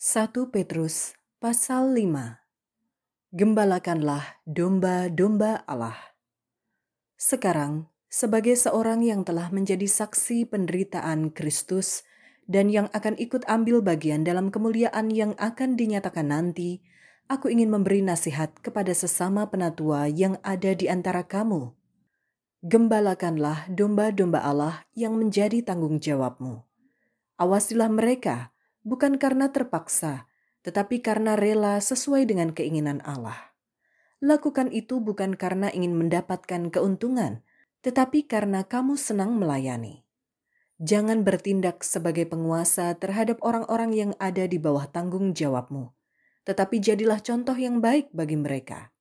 1 Petrus pasal 5 Gembalakanlah domba-domba Allah. Sekarang, sebagai seorang yang telah menjadi saksi penderitaan Kristus dan yang akan ikut ambil bagian dalam kemuliaan yang akan dinyatakan nanti, aku ingin memberi nasihat kepada sesama penatua yang ada di antara kamu. Gembalakanlah domba-domba Allah yang menjadi tanggung jawabmu. Awasilah mereka, bukan karena terpaksa, tetapi karena rela sesuai dengan keinginan Allah. Lakukan itu bukan karena ingin mendapatkan keuntungan, tetapi karena kamu senang melayani. Jangan bertindak sebagai penguasa terhadap orang-orang yang ada di bawah tanggung jawabmu, tetapi jadilah contoh yang baik bagi mereka.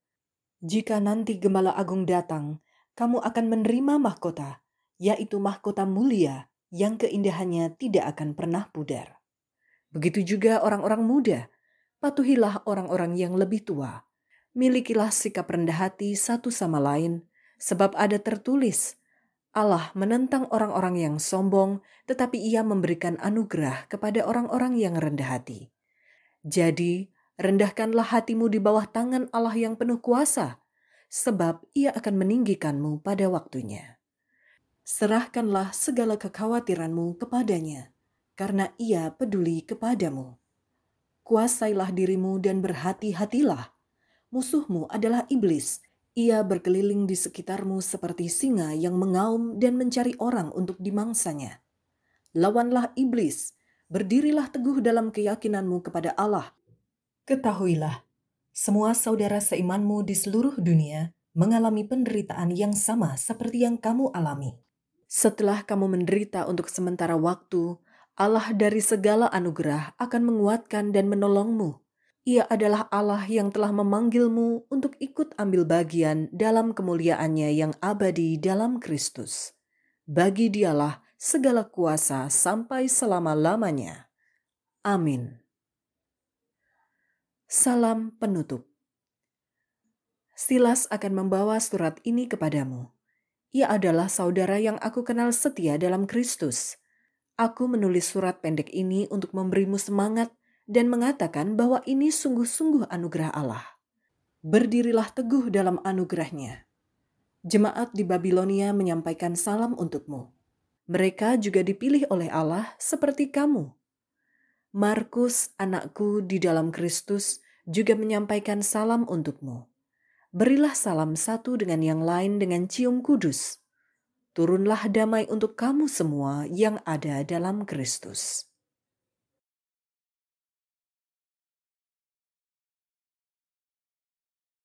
Jika nanti Gembala Agung datang, kamu akan menerima mahkota, yaitu mahkota mulia yang keindahannya tidak akan pernah pudar. Begitu juga orang-orang muda, patuhilah orang-orang yang lebih tua. Milikilah sikap rendah hati satu sama lain, sebab ada tertulis, Allah menentang orang-orang yang sombong, tetapi ia memberikan anugerah kepada orang-orang yang rendah hati. Jadi, rendahkanlah hatimu di bawah tangan Allah yang penuh kuasa, sebab ia akan meninggikanmu pada waktunya. Serahkanlah segala kekhawatiranmu kepadanya karena ia peduli kepadamu. Kuasailah dirimu dan berhati-hatilah. Musuhmu adalah iblis. Ia berkeliling di sekitarmu seperti singa yang mengaum dan mencari orang untuk dimangsanya. Lawanlah iblis, berdirilah teguh dalam keyakinanmu kepada Allah. Ketahuilah, semua saudara seimanmu di seluruh dunia mengalami penderitaan yang sama seperti yang kamu alami. Setelah kamu menderita untuk sementara waktu, Allah dari segala anugerah akan menguatkan dan menolongmu. Ia adalah Allah yang telah memanggilmu untuk ikut ambil bagian dalam kemuliaannya yang abadi dalam Kristus. Bagi dialah segala kuasa sampai selama-lamanya. Amin. Salam penutup. Silas akan membawa surat ini kepadamu. Ia adalah saudara yang aku kenal setia dalam Kristus Aku menulis surat pendek ini untuk memberimu semangat dan mengatakan bahwa ini sungguh-sungguh anugerah Allah. Berdirilah teguh dalam anugerahnya. Jemaat di Babilonia menyampaikan salam untukmu. Mereka juga dipilih oleh Allah seperti kamu. Markus, anakku di dalam Kristus, juga menyampaikan salam untukmu. Berilah salam satu dengan yang lain dengan cium kudus turunlah damai untuk kamu semua yang ada dalam Kristus.